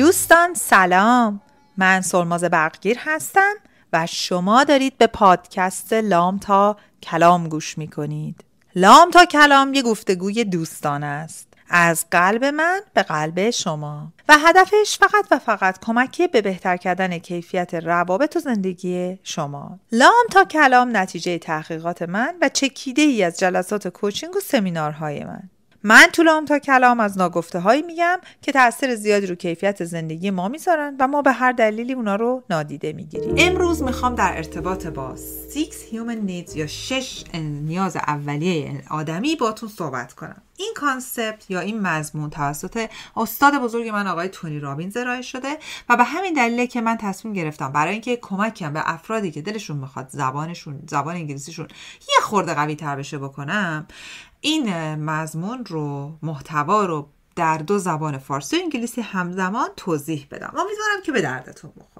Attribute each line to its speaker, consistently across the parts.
Speaker 1: دوستان سلام من سلماز برقگیر هستم و شما دارید به پادکست لام تا کلام گوش می کنید لام تا کلام یه گفتگوی دوستان است از قلب من به قلب شما و هدفش فقط و فقط کمک به بهتر کردن کیفیت روابط و زندگی شما لام تا کلام نتیجه تحقیقات من و چکیده ای از جلسات کوچینگ و سمینارهای من من طولام تا کلام از ناگفته هایی میگم که تاثیر زیادی رو کیفیت زندگی ما میذارن و ما به هر دلیلی اونا رو نادیده میگیریم امروز میخوام در ارتباط با 6 Human Needs یا شش نیاز اولیه آدمی باتون صحبت کنم این کانسپت یا این مضمون توسط استاد بزرگ من آقای تونی رابینز ارائه شده و به همین دلیل که من تصمیم گرفتم برای اینکه کمکم به افرادی که دلشون میخواد زبانشون زبان انگلیسیشون یه خورده قوی تر بشه بکنم این مضمون رو محتوا رو در دو زبان فارسی و انگلیسی همزمان توضیح بدم امیدوارم که به دردتون بخوره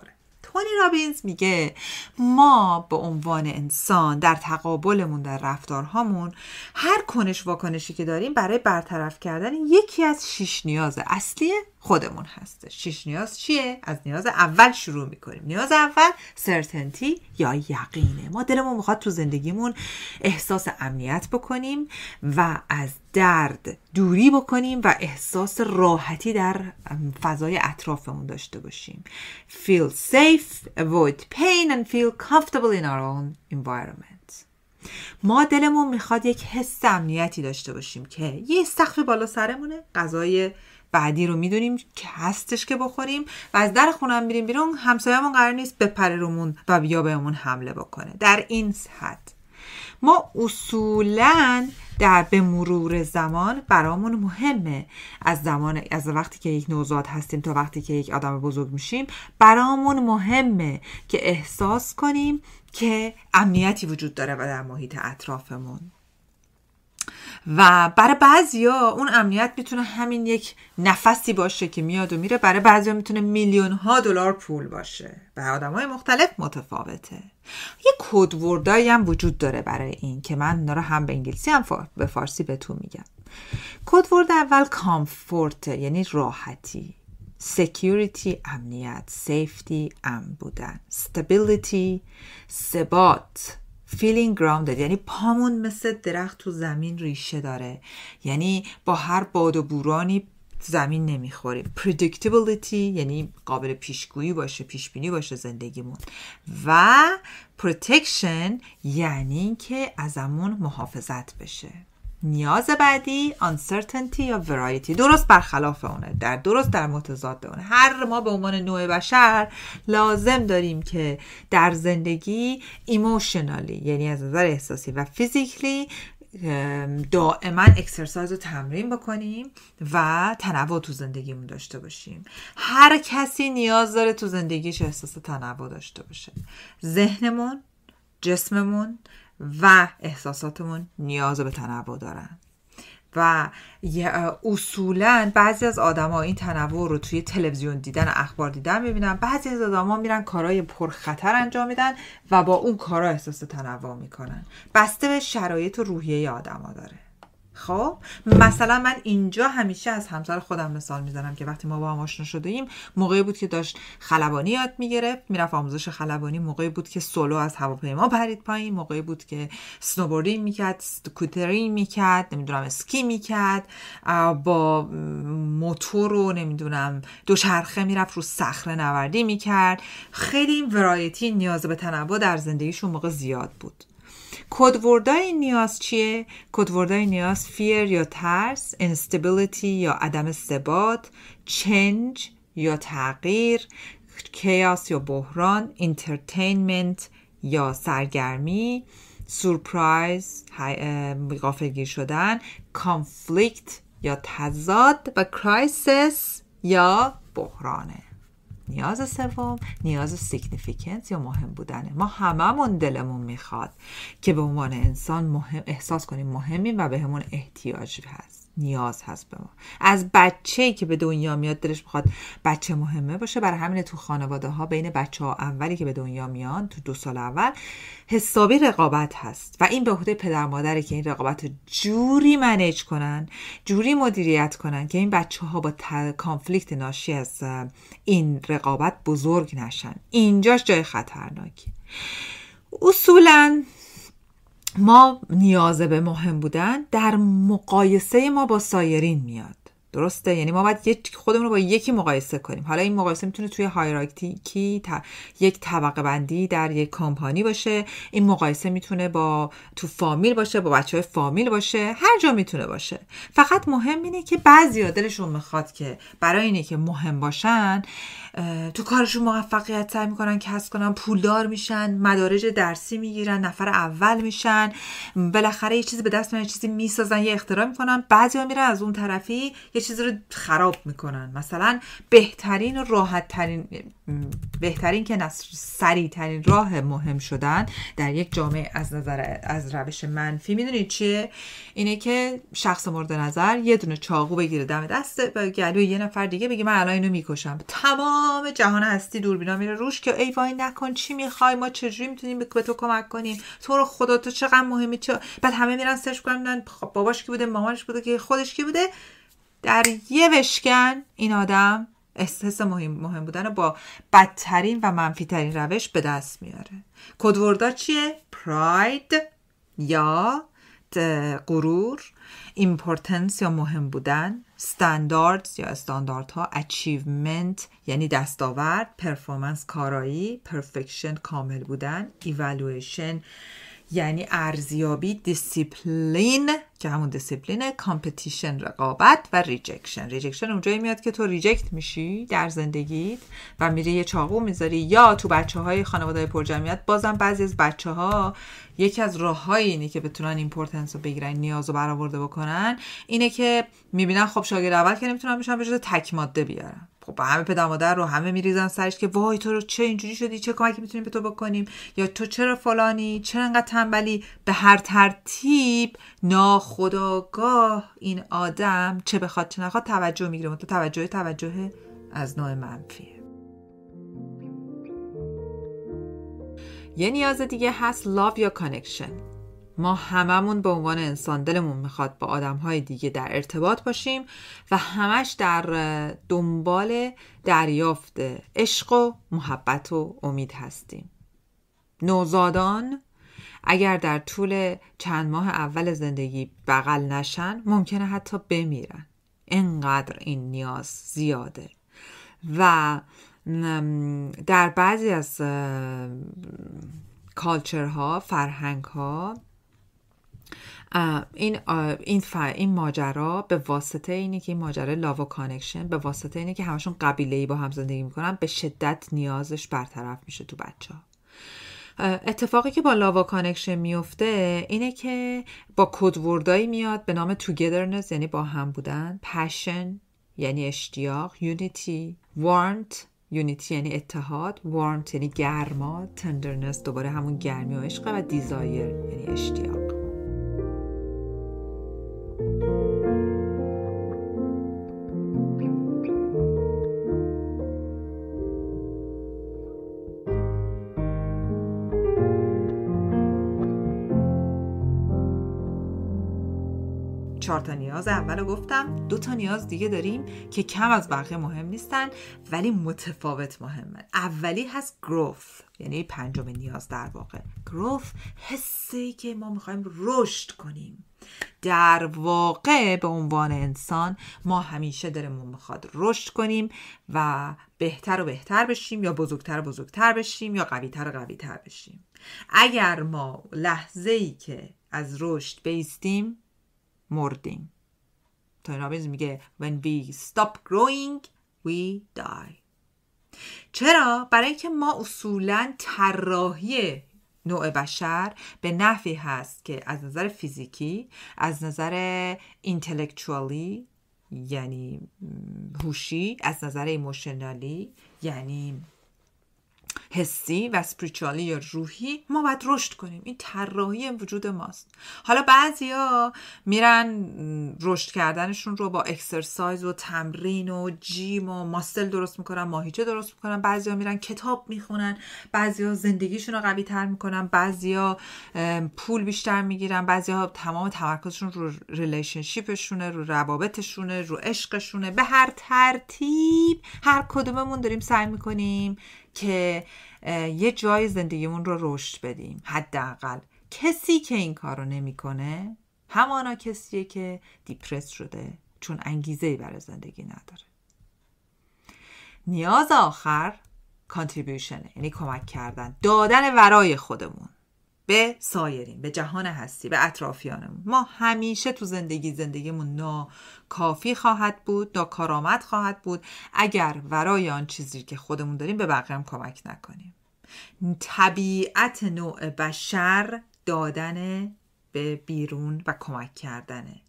Speaker 1: تونی رابینز میگه ما به عنوان انسان در تقابلمون در رفتارهامون هر کنش واکنشی که داریم برای برطرف کردن یکی از شیش نیاز اصلی خودمون هستش شیش نیاز چیه از نیاز اول شروع میکنیم نیاز اول سرتنتی یا یقینه ما دلمون میخواد تو زندگیمون احساس امنیت بکنیم و از درد دوری بکنیم و احساس راحتی در فضای اطرافمون داشته باشیم feel safe avoid pain and feel comfortable in our own environment ما دلمون میخواد یک حس امنیتی داشته باشیم که یه سقف بالا سرمونه غذای بعدی رو میدونیم که هستش که بخوریم و از در خونم میریم بیرون همسایهمون قرار نیست بپره رومون و بیا بهمون حمله بکنه در این حد ما اصولا در به مرور زمان برامون مهمه از زمان از وقتی که یک نوزاد هستیم تا وقتی که یک آدم بزرگ میشیم برامون مهمه که احساس کنیم که امنیتی وجود داره و در محیط اطرافمون و برای بعضیا اون امنیت میتونه همین یک نفسی باشه که میاد و میره برای بعضیا میتونه میلیون ها دلار پول باشه به آدم های مختلف متفاوته یه کدوردایی هم وجود داره برای این که من اینا رو هم به انگلیسی هم به فارسی بهتون میگم کدورد اول کامفورت یعنی راحتی سکیوریتی امنیت سیفتی امن بودن استبیلیتی ثبات feeling grounded یعنی پامون مثل درخت تو زمین ریشه داره یعنی با هر باد و بورانی زمین نمیخوریم predictability یعنی قابل پیشگویی باشه پیشبینی باشه زندگیمون و protection یعنی که ازمون محافظت بشه نیاز بعدی uncertainty یا variety درست برخلاف اونه در درست در متضاد اونه هر ما به عنوان نوع بشر لازم داریم که در زندگی ایموشنالی یعنی از نظر احساسی و فیزیکلی دائما اکسرسایز رو تمرین بکنیم و تنوع تو زندگیمون داشته باشیم هر کسی نیاز داره تو زندگیش احساس تنوع داشته باشه ذهنمون جسممون و احساساتمون نیاز به تنوع دارن و اصولا بعضی از آدما این تنوع رو توی تلویزیون دیدن و اخبار دیدن میبینن بعضی از آدما میرن کارهای پرخطر انجام میدن و با اون کارا احساس تنوع میکنن بسته به شرایط و روحیه آدما داره خب مثلا من اینجا همیشه از همسر خودم مثال میزنم که وقتی ما با هم آشنا ایم موقعی بود که داشت خلبانی یاد میگرفت میرفت آموزش خلبانی موقعی بود که سولو از هواپیما پرید پایین موقعی بود که سنوبوردینگ میکرد سکوترین میکرد نمیدونم اسکی میکرد با موتور و نمیدونم دوچرخه میرفت رو صخره نوردی میکرد خیلی ورایتی نیاز به تنوع در زندگیشون موقع زیاد بود کدوردای نیاز چیه کدوردای نیاز فیر یا ترس instability یا عدم ثبات چنج یا تغییر کیاس یا بحران انترتینمنت یا سرگرمی سورپرایز غافلگیر شدن کانفلیکت یا تضاد و کرایسس یا بحرانه نیاز سوم نیاز سیگنیفیکنس یا مهم بودنه ما هممون دلمون میخواد که به عنوان انسان مهم احساس کنیم مهمیم و بهمون به احتیاج هست نیاز هست به ما از بچه که به دنیا میاد دلش بخواد بچه مهمه باشه برای همین تو خانواده ها بین بچه ها اولی که به دنیا میان تو دو سال اول حسابی رقابت هست و این به عهده پدر مادره که این رقابت رو جوری منیج کنن جوری مدیریت کنن که این بچه ها با کانفلیکت ناشی از این رقابت بزرگ نشن اینجاش جای خطرناکی اصولا ما نیاز به مهم بودن در مقایسه ما با سایرین میاد درسته یعنی ما باید خودمون رو با یکی مقایسه کنیم حالا این مقایسه میتونه توی هایراکتیکی ت... یک طبقه بندی در یک کامپانی باشه این مقایسه میتونه با تو فامیل باشه با بچه های فامیل باشه هر جا میتونه باشه فقط مهم اینه که بعضی دلشون میخواد که برای اینه که مهم باشن تو کارشون موفقیت تر میکنن کسب کنن پولدار میشن مدارج درسی میگیرن نفر اول میشن بالاخره یه چیزی به دست میارن چیزی میسازن یه اختراع میکنن بعضیا میرن از اون طرفی یه چیزی رو خراب میکنن مثلا بهترین و راحت ترین بهترین که سریع ترین راه مهم شدن در یک جامعه از نظر از روش منفی میدونید چیه اینه که شخص مورد نظر یه دونه چاقو بگیره دم دست گلوی یه نفر دیگه بگه من الان اینو میکشم تمام جهان هستی دوربینا میره روش که ای وای نکن چی میخوای ما چجوری میتونیم به تو کمک کنیم تو رو خدا تو چقدر مهمی چه بعد همه میرن سرچ کنن خب باباش کی بوده مامانش بوده که خودش کی بوده در یه وشکن این آدم احساس مهم, مهم بودن رو با بدترین و منفیترین روش به دست میاره کدوردا چیه؟ پراید یا غرور ایمپورتنس یا مهم بودن ستنداردز یا استانداردها اچیومنت یعنی دستاورد پرفورمنس کارایی پرفکشن کامل بودن ایوالویشن یعنی ارزیابی دیسیپلین که همون دیسیپلین کامپتیشن رقابت و ریجکشن ریجکشن اونجایی میاد که تو ریجکت میشی در زندگیت و میری یه چاقو میذاری یا تو بچه های خانواده پرجمعیت بازم بعضی از بچه ها یکی از راههایی اینه که بتونن ایمپورتنس رو بگیرن نیاز رو برآورده بکنن اینه که میبینن خب شاگرد اول که نمیتونن بشن به تک ماده بیارن خب همه پدر مادر رو همه میریزن سرش که وای تو رو چه اینجوری شدی چه کمکی میتونیم به تو بکنیم یا تو چرا فلانی چرا انقدر تنبلی به هر ترتیب ناخ ناخداگاه این آدم چه بخواد چه نخواد توجه میگیره مثل توجه توجه از نوع منفیه یه نیاز دیگه هست love یا کانکشن ما هممون به عنوان انسان دلمون میخواد با آدم های دیگه در ارتباط باشیم و همش در دنبال دریافت عشق و محبت و امید هستیم نوزادان اگر در طول چند ماه اول زندگی بغل نشن ممکنه حتی بمیرن انقدر این نیاز زیاده و در بعضی از کالچرها فرهنگها این این, این ماجرا به واسطه اینی که این ماجرا و کانکشن به واسطه اینه که همشون قبیله با هم زندگی میکنن به شدت نیازش برطرف میشه تو بچه ها اتفاقی که با لاوا کانکشن میفته اینه که با کدوردایی میاد به نام توگیدرنس یعنی با هم بودن پشن یعنی اشتیاق یونیتی وارنت یونیتی یعنی اتحاد وارنت یعنی گرما تندرنس دوباره همون گرمی و عشق و دیزایر یعنی اشتیاق چهار تا نیاز اول رو گفتم دو تا نیاز دیگه داریم که کم از بقیه مهم نیستن ولی متفاوت مهمه اولی هست گروف یعنی پنجم نیاز در واقع گروف حسی که ما میخوایم رشد کنیم در واقع به عنوان انسان ما همیشه درمون میخواد رشد کنیم و بهتر و بهتر بشیم یا بزرگتر و بزرگتر بشیم یا قویتر و قویتر بشیم اگر ما لحظه ای که از رشد بیستیم مردیم تونی رابینز میگه When we stop growing we die چرا؟ برای اینکه ما اصولا طراحی نوع بشر به نفعی هست که از نظر فیزیکی از نظر اینتלקچوالی یعنی هوشی از نظر ایموشنالی یعنی حسی و سپریچالی یا روحی ما باید رشد کنیم این طراحی وجود ماست حالا بعضیا میرن رشد کردنشون رو با اکسرسایز و تمرین و جیم و ماسل درست میکنن ماهیچه درست میکنن بعضیا میرن کتاب میخونن بعضیا زندگیشون رو قوی تر میکنن بعضیا پول بیشتر میگیرن بعضیا تمام تمرکزشون رو ریلیشنشیپشونه رو روابطشونه رو عشقشونه به هر ترتیب هر کدوممون داریم سعی میکنیم که یه جای زندگیمون رو رشد بدیم حداقل کسی که این کار رو نمیکنه همانا کسیه که دیپرس شده چون انگیزه ای برای زندگی نداره نیاز آخر کانتریبیوشنه یعنی کمک کردن دادن ورای خودمون به سایرین به جهان هستی به اطرافیانمون ما همیشه تو زندگی زندگیمون ناکافی خواهد بود ناکارآمد خواهد بود اگر ورای آن چیزی که خودمون داریم به بقیه کمک نکنیم طبیعت نوع بشر دادن به بیرون و کمک کردنه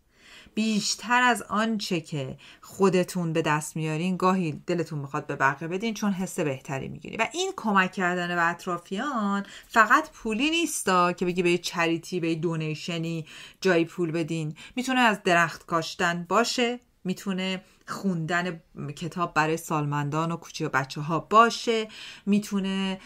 Speaker 1: بیشتر از آنچه که خودتون به دست میارین گاهی دلتون میخواد به بقیه بدین چون حس بهتری میگیری و این کمک کردن و اطرافیان فقط پولی نیستا که بگی به چریتی به دونیشنی جای پول بدین میتونه از درخت کاشتن باشه میتونه خوندن کتاب برای سالمندان و کوچی و بچه ها باشه میتونه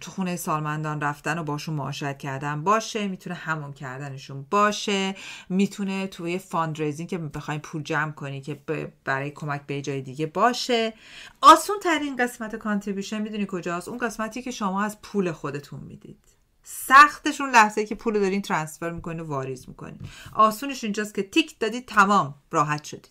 Speaker 1: تو خونه سالمندان رفتن و باشون معاشرت کردن باشه میتونه همون کردنشون باشه میتونه توی فاندریزین که بخوایم پول جمع کنی که برای کمک به جای دیگه باشه آسون ترین قسمت کانتریبیوشن میدونی کجاست اون قسمتی که شما از پول خودتون میدید سختشون لحظه که پول دارین ترانسفر میکنین و واریز میکنین آسونش اینجاست که تیک دادید تمام راحت شدید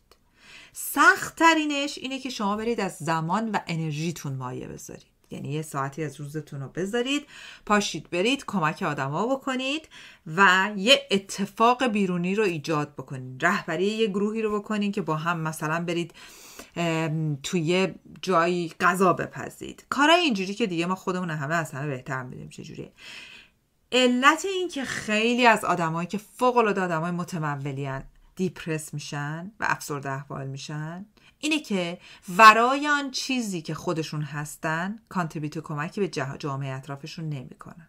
Speaker 1: سخت ترینش اینه که شما برید از زمان و انرژیتون مایه بذارید یعنی یه ساعتی از روزتون رو بذارید پاشید برید کمک آدما بکنید و یه اتفاق بیرونی رو ایجاد بکنید رهبری یه گروهی رو بکنید که با هم مثلا برید توی جایی غذا بپزید کارای اینجوری که دیگه ما خودمون همه از همه بهتر چه چجوریه علت این که خیلی از آدمایی که فوق العاده آدمای متمولی دیپرس میشن و افسرده احوال میشن اینه که ورای آن چیزی که خودشون هستن کانتریبیوت کمکی به جامعه اطرافشون نمیکنن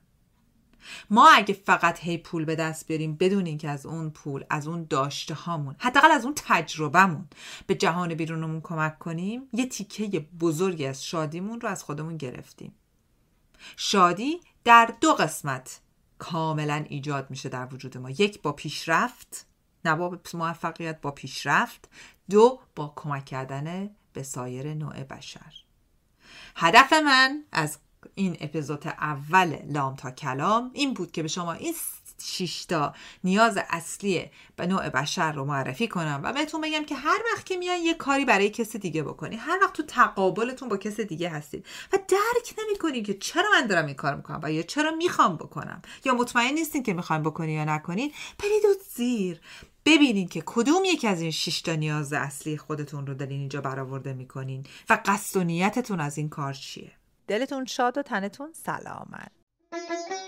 Speaker 1: ما اگه فقط هی پول به دست بیاریم بدون اینکه از اون پول از اون داشته هامون حداقل از اون تجربهمون به جهان بیرونمون کمک کنیم یه تیکه بزرگی از شادیمون رو از خودمون گرفتیم شادی در دو قسمت کاملا ایجاد میشه در وجود ما یک با پیشرفت نه موفقیت با پیشرفت دو با کمک کردن به سایر نوع بشر هدف من از این اپیزود اول لام تا کلام این بود که به شما این شیشتا نیاز اصلی به نوع بشر رو معرفی کنم و بهتون بگم که هر وقت که میان یه کاری برای کسی دیگه بکنی هر وقت تو تقابلتون با کسی دیگه هستید و درک نمیکنید که چرا من دارم این کار میکنم و یا چرا میخوام بکنم یا مطمئن نیستین که میخوام بکنی یا نکنین برید زیر ببینید که کدوم یکی از این شش تا نیاز اصلی خودتون رو دارین اینجا برآورده میکنین و قصد و نیتتون از این کار چیه دلتون شاد و تنتون سلامت